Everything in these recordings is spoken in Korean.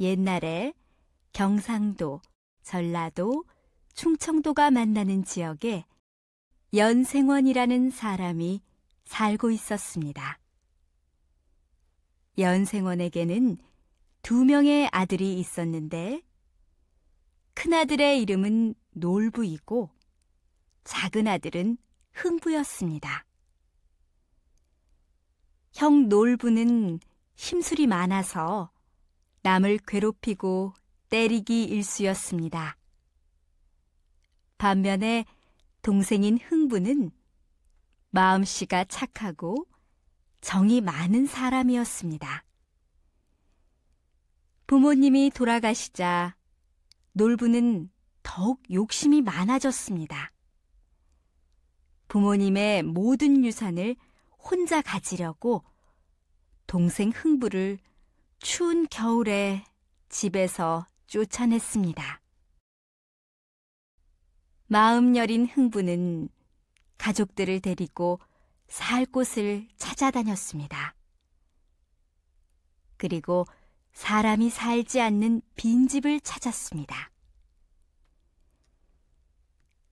옛날에 경상도, 전라도, 충청도가 만나는 지역에 연생원이라는 사람이 살고 있었습니다. 연생원에게는 두 명의 아들이 있었는데 큰아들의 이름은 놀부이고 작은아들은 흥부였습니다. 형 놀부는 힘술이 많아서 남을 괴롭히고 때리기 일쑤였습니다. 반면에 동생인 흥부는 마음씨가 착하고 정이 많은 사람이었습니다. 부모님이 돌아가시자 놀부는 더욱 욕심이 많아졌습니다. 부모님의 모든 유산을 혼자 가지려고 동생 흥부를 추운 겨울에 집에서 쫓아냈습니다. 마음 여린 흥부는 가족들을 데리고 살 곳을 찾아다녔습니다. 그리고 사람이 살지 않는 빈집을 찾았습니다.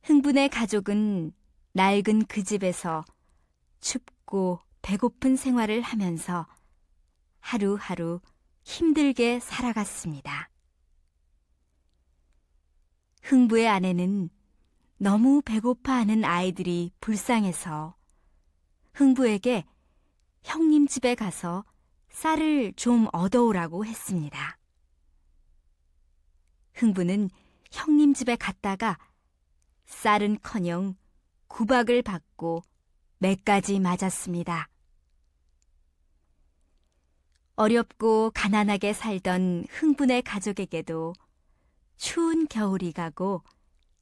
흥분의 가족은 낡은 그 집에서 춥고 배고픈 생활을 하면서 하루하루 힘들게 살아갔습니다. 흥부의 아내는 너무 배고파하는 아이들이 불쌍해서 흥부에게 형님 집에 가서 쌀을 좀 얻어오라고 했습니다. 흥부는 형님 집에 갔다가 쌀은커녕 구박을 받고 몇까지 맞았습니다. 어렵고 가난하게 살던 흥분의 가족에게도 추운 겨울이 가고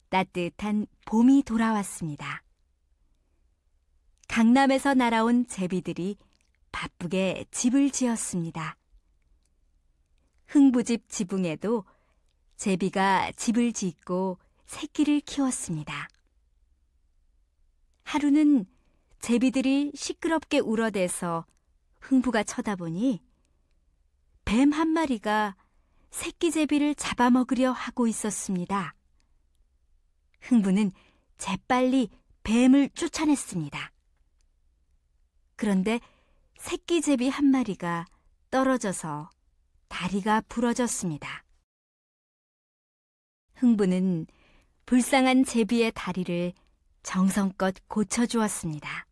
따뜻한 봄이 돌아왔습니다. 강남에서 날아온 제비들이 바쁘게 집을 지었습니다. 흥부집 지붕에도 제비가 집을 짓고 새끼를 키웠습니다. 하루는 제비들이 시끄럽게 울어대서 흥부가 쳐다보니 뱀한 마리가 새끼제비를 잡아먹으려 하고 있었습니다. 흥부는 재빨리 뱀을 쫓아냈습니다. 그런데 새끼제비 한 마리가 떨어져서 다리가 부러졌습니다. 흥부는 불쌍한 제비의 다리를 정성껏 고쳐주었습니다.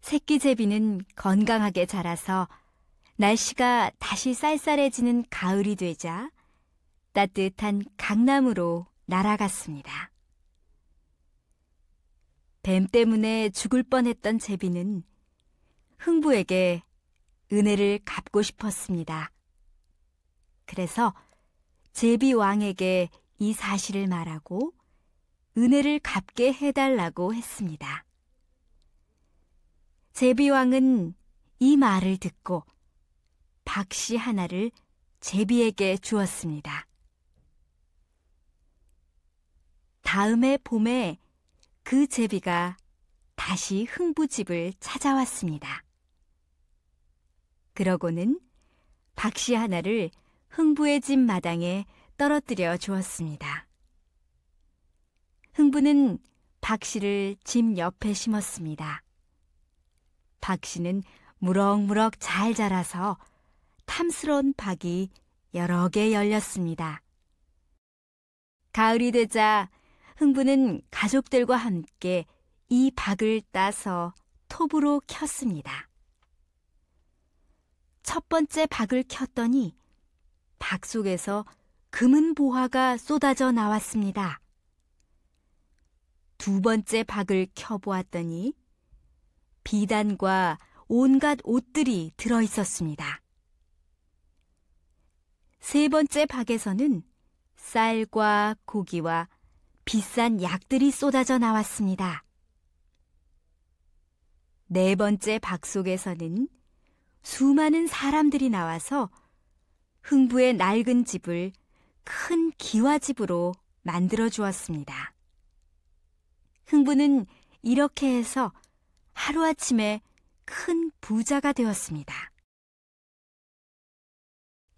새끼 제비는 건강하게 자라서 날씨가 다시 쌀쌀해지는 가을이 되자 따뜻한 강남으로 날아갔습니다. 뱀 때문에 죽을 뻔했던 제비는 흥부에게 은혜를 갚고 싶었습니다. 그래서 제비 왕에게 이 사실을 말하고 은혜를 갚게 해달라고 했습니다. 제비 왕은 이 말을 듣고 박씨 하나를 제비에게 주었습니다. 다음해 봄에 그 제비가 다시 흥부집을 찾아왔습니다. 그러고는 박씨 하나를 흥부의 집 마당에 떨어뜨려 주었습니다. 흥부는 박씨를 집 옆에 심었습니다. 박씨는 무럭무럭 잘 자라서 탐스러운 박이 여러 개 열렸습니다. 가을이 되자 흥부는 가족들과 함께 이 박을 따서 톱으로 켰습니다. 첫 번째 박을 켰더니 박 속에서 금은 보화가 쏟아져 나왔습니다. 두 번째 박을 켜보았더니 비단과 온갖 옷들이 들어 있었습니다. 세 번째 박에서는 쌀과 고기와 비싼 약들이 쏟아져 나왔습니다. 네 번째 박 속에서는 수많은 사람들이 나와서 흥부의 낡은 집을 큰 기와집으로 만들어 주었습니다. 흥부는 이렇게 해서 하루아침에 큰 부자가 되었습니다.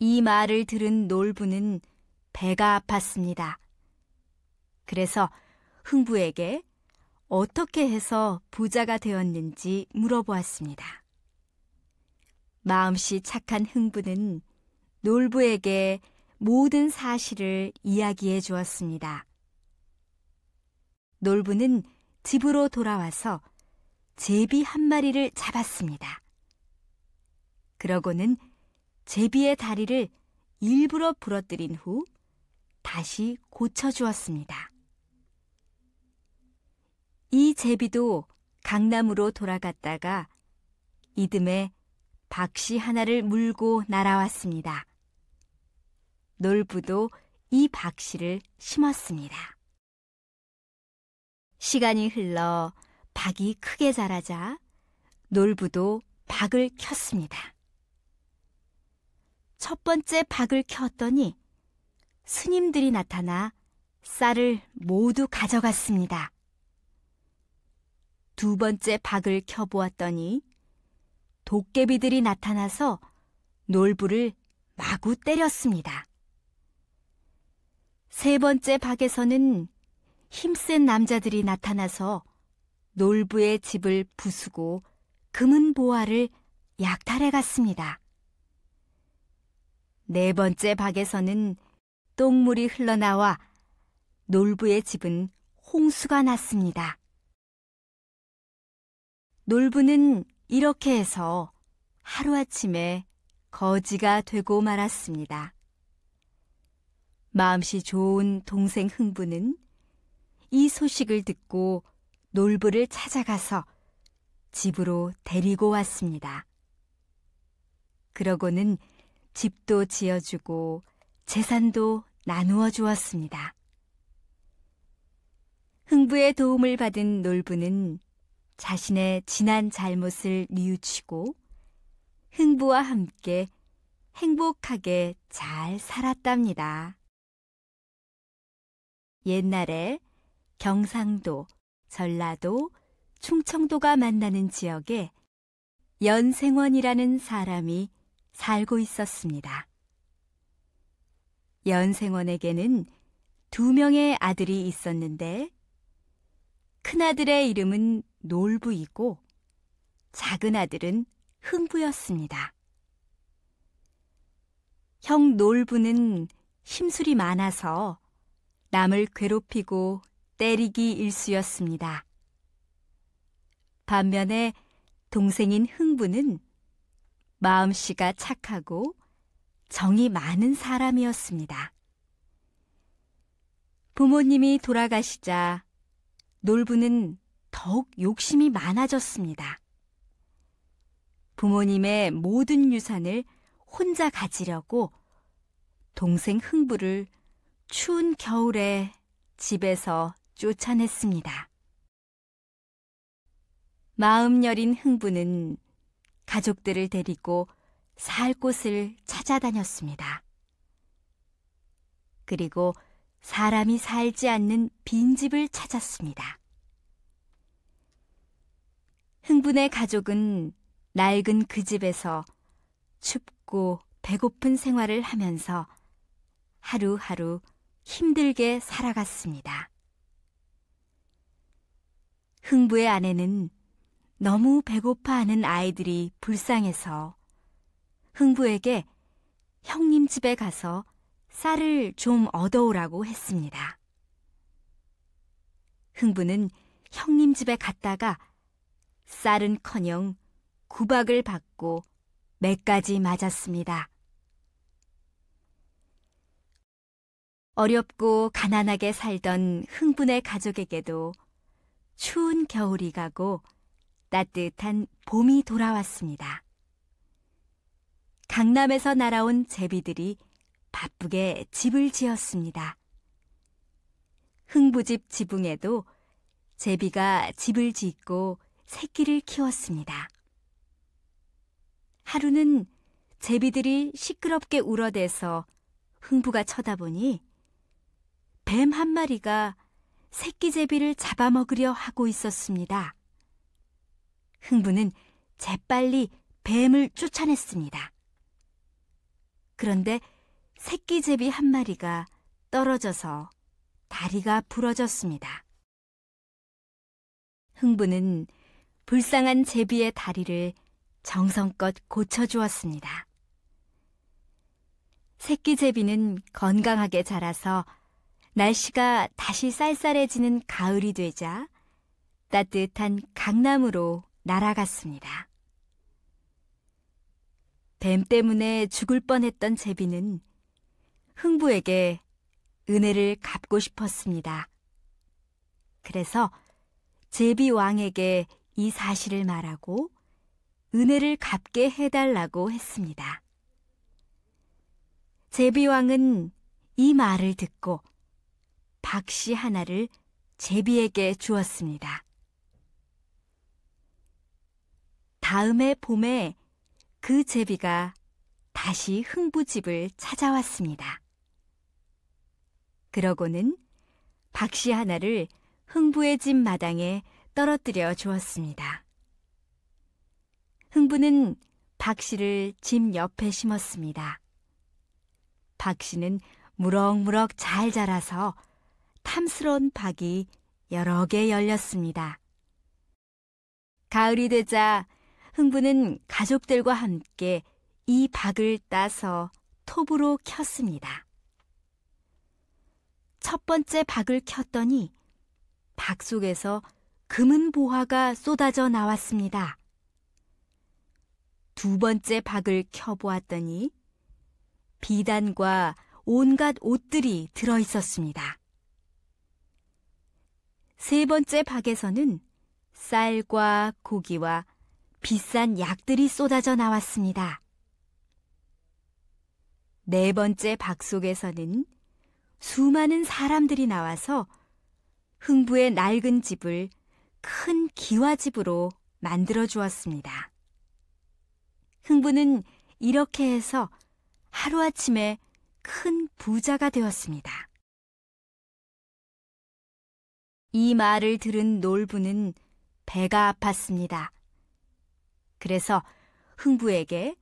이 말을 들은 놀부는 배가 아팠습니다. 그래서 흥부에게 어떻게 해서 부자가 되었는지 물어보았습니다. 마음씨 착한 흥부는 놀부에게 모든 사실을 이야기해 주었습니다. 놀부는 집으로 돌아와서 제비 한 마리를 잡았습니다. 그러고는 제비의 다리를 일부러 부러뜨린 후 다시 고쳐주었습니다. 이 제비도 강남으로 돌아갔다가 이듬해 박씨 하나를 물고 날아왔습니다. 놀부도 이 박씨를 심었습니다. 시간이 흘러 박이 크게 자라자 놀부도 박을 켰습니다. 첫 번째 박을 켰더니 스님들이 나타나 쌀을 모두 가져갔습니다. 두 번째 박을 켜보았더니 도깨비들이 나타나서 놀부를 마구 때렸습니다. 세 번째 박에서는 힘센 남자들이 나타나서 놀부의 집을 부수고 금은 보화를 약탈해 갔습니다. 네 번째 박에서는 똥물이 흘러나와 놀부의 집은 홍수가 났습니다. 놀부는 이렇게 해서 하루아침에 거지가 되고 말았습니다. 마음씨 좋은 동생 흥부는 이 소식을 듣고 놀부를 찾아가서 집으로 데리고 왔습니다. 그러고는 집도 지어주고 재산도 나누어 주었습니다. 흥부의 도움을 받은 놀부는 자신의 지난 잘못을 뉘우치고 흥부와 함께 행복하게 잘 살았답니다. 옛날에 경상도, 전라도, 충청도가 만나는 지역에 연생원이라는 사람이 살고 있었습니다. 연생원에게는 두 명의 아들이 있었는데 큰아들의 이름은 놀부이고 작은 아들은 흥부였습니다. 형 놀부는 힘술이 많아서 남을 괴롭히고 때리기 일쑤였습니다. 반면에 동생인 흥부는 마음씨가 착하고 정이 많은 사람이었습니다. 부모님이 돌아가시자 놀부는 더욱 욕심이 많아졌습니다. 부모님의 모든 유산을 혼자 가지려고 동생 흥부를 추운 겨울에 집에서 쫓아냈습니다. 마음 여린 흥부는 가족들을 데리고 살 곳을 찾아다녔습니다. 그리고 사람이 살지 않는 빈집을 찾았습니다. 흥분의 가족은 낡은 그 집에서 춥고 배고픈 생활을 하면서 하루하루 힘들게 살아갔습니다. 흥부의 아내는 너무 배고파하는 아이들이 불쌍해서 흥부에게 형님 집에 가서 쌀을 좀 얻어오라고 했습니다. 흥부는 형님 집에 갔다가 쌀은커녕 구박을 받고 매까지 맞았습니다. 어렵고 가난하게 살던 흥분의 가족에게도 추운 겨울이 가고 따뜻한 봄이 돌아왔습니다. 강남에서 날아온 제비들이 바쁘게 집을 지었습니다. 흥부집 지붕에도 제비가 집을 짓고 새끼를 키웠습니다. 하루는 제비들이 시끄럽게 울어대서 흥부가 쳐다보니 뱀 한 마리가 새끼 제비를 잡아먹으려 하고 있었습니다. 흥부는 재빨리 뱀을 쫓아냈습니다. 그런데 새끼제비 한 마리가 떨어져서 다리가 부러졌습니다. 흥부는 불쌍한 제비의 다리를 정성껏 고쳐주었습니다. 새끼 제비는 건강하게 자라서 날씨가 다시 쌀쌀해지는 가을이 되자 따뜻한 강남으로 날아갔습니다. 뱀 때문에 죽을 뻔했던 제비는 흥부에게 은혜를 갚고 싶었습니다. 그래서 제비 왕에게 이 사실을 말하고 은혜를 갚게 해달라고 했습니다. 제비 왕은 이 말을 듣고 박씨 하나를 제비에게 주었습니다. 다음해 봄에 그 제비가 다시 흥부집을 찾아왔습니다. 그러고는 박씨 하나를 흥부의 집 마당에 떨어뜨려 주었습니다. 흥부는 박씨를 집 옆에 심었습니다. 박씨는 무럭무럭 잘 자라서 탐스러운 박이 여러 개 열렸습니다. 가을이 되자 흥부는 가족들과 함께 이 박을 따서 톱으로 켰습니다. 첫 번째 박을 켰더니 박 속에서 금은 보화가 쏟아져 나왔습니다. 두 번째 박을 켜보았더니 비단과 온갖 옷들이 들어 있었습니다. 세 번째 박에서는 쌀과 고기와 비싼 약들이 쏟아져 나왔습니다. 네 번째 박 속에서는 수많은 사람들이 나와서 흥부의 낡은 집을 큰 기와집으로 만들어 주었습니다. 흥부는 이렇게 해서 하루아침에 큰 부자가 되었습니다. 이 말을 들은 놀부는 배가 아팠습니다. 그래서 흥부에게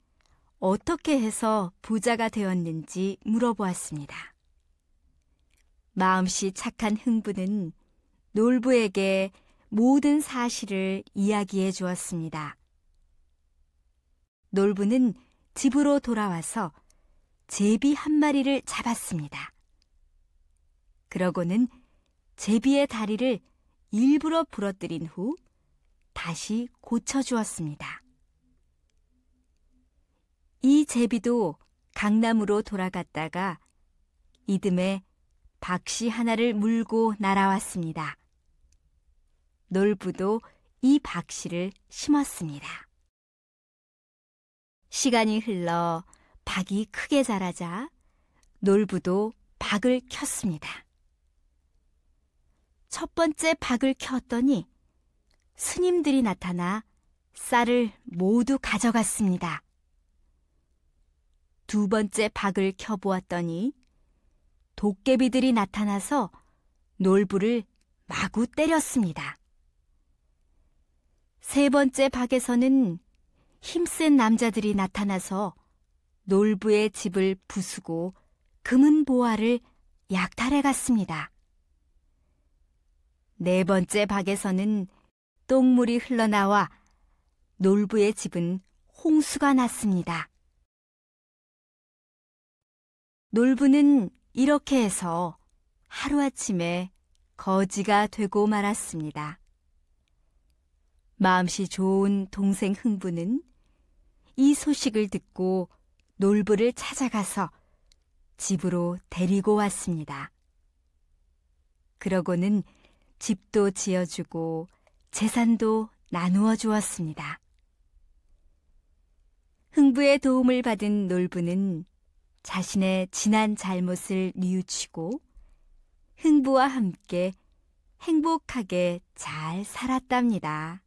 어떻게 해서 부자가 되었는지 물어보았습니다. 마음씨 착한 흥부는 놀부에게 모든 사실을 이야기해 주었습니다. 놀부는 집으로 돌아와서 제비 한 마리를 잡았습니다. 그러고는 제비의 다리를 일부러 부러뜨린 후 다시 고쳐주었습니다. 이 제비도 강남으로 돌아갔다가 이듬해 박씨 하나를 물고 날아왔습니다. 놀부도 이 박씨를 심었습니다. 시간이 흘러 박이 크게 자라자 놀부도 박을 켰습니다. 첫 번째 박을 켰더니 스님들이 나타나 쌀을 모두 가져갔습니다. 두 번째 박을 켜보았더니 도깨비들이 나타나서 놀부를 마구 때렸습니다. 세 번째 박에서는 힘센 남자들이 나타나서 놀부의 집을 부수고 금은 보화를 약탈해 갔습니다. 네 번째 박에서는 똥물이 흘러나와 놀부의 집은 홍수가 났습니다. 놀부는 이렇게 해서 하루아침에 거지가 되고 말았습니다. 마음씨 좋은 동생 흥부는 이 소식을 듣고 놀부를 찾아가서 집으로 데리고 왔습니다. 그러고는 집도 지어주고 재산도 나누어 주었습니다. 흥부의 도움을 받은 놀부는 자신의 지난 잘못을 뉘우치고 흥부와 함께 행복하게 잘 살았답니다.